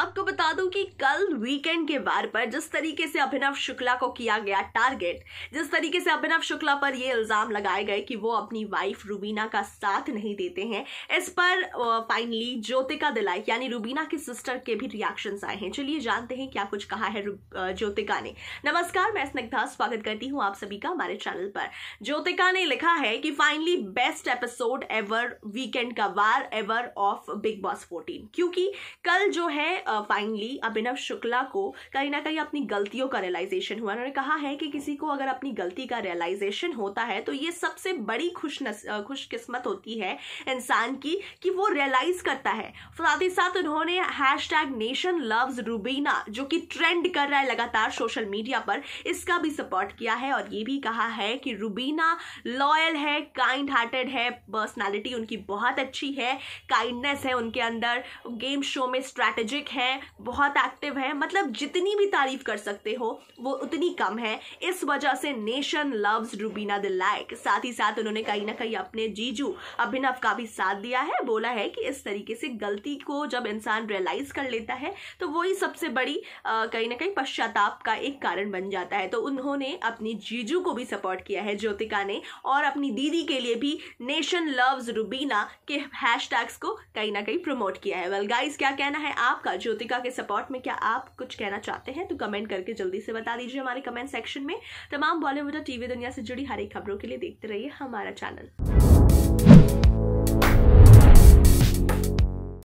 आपको बता दूं कि कल वीकेंड के बार पर जिस तरीके से अभिनव शुक्ला को किया गया टारगेट जिस तरीके से अभिनव शुक्ला पर यह इल्जाम लगाए गए कि वो अपनी वाइफ रूबीना का साथ नहीं देते हैं इस पर फाइनली ज्योतिका दिलाई यानी रूबीना के सिस्टर के भी रिएक्शन आए हैं चलिए जानते हैं क्या कुछ कहा है ज्योतिका ने नमस्कार मैं स्निग्धा स्वागत करती हूँ आप सभी का हमारे चैनल पर ज्योतिका ने लिखा है कि finally best episode ever weekend का वार ever of Bigg Boss fourteen क्योंकि कल जो है फाइनली अभिनव शुक्ला को कहीं ना कहीं अपनी गलतियों का रियलाइजेशन हुआ उन्होंने कहा है कि किसी को अगर अपनी गलती का रियलाइजेशन होता है तो ये सबसे बड़ी खुश खुशकिस्मत होती है इंसान की कि वो रियलाइज करता है साथ ही साथ उन्होंने hashtag nation loves Rubina जो कि ट्रेंड कर रहा है लगातार सोशल मीडिया पर इसका भी सपोर्ट किया है और ये भी कहा है कि रूबीना लॉयल है काइंड हार्टेड है पर्सनैलिटी उनकी बहुत अच्छी है काइंडनेस है उनके अंदर गेम शो में स्ट्रैटेजिक है बहुत एक्टिव है मतलब जितनी भी तारीफ कर सकते हो वो उतनी कम है इस वजह से nation loves Rubina the like साथ ही साथ उन्होंने कहीं ना कहीं अपने जीजू अभिनव का भी साथ दिया है बोला है कि इस तरीके से गलती को जब इंसान रियलाइज कर लेता है तो वही सबसे बड़ी कहीं ना कहीं पश्चाताप का एक कारण बन जाता है तो उन्होंने अपनी जीजू को भी सपोर्ट किया है ज्योतिका ने और अपनी दीदी के लिए भी नेशन लव्स रूबीना के हैश को कहीं ना कहीं प्रमोट किया है वेल well, गाइज क्या कहना है आपका ज्योतिका के सपोर्ट में क्या आप कुछ कहना चाहते हैं तो कमेंट करके जल्दी से बता दीजिए हमारे कमेंट सेक्शन में तमाम बॉलीवुड और टीवी दुनिया से जुड़ी हर एक खबरों के लिए देखते रहिए हमारा चैनल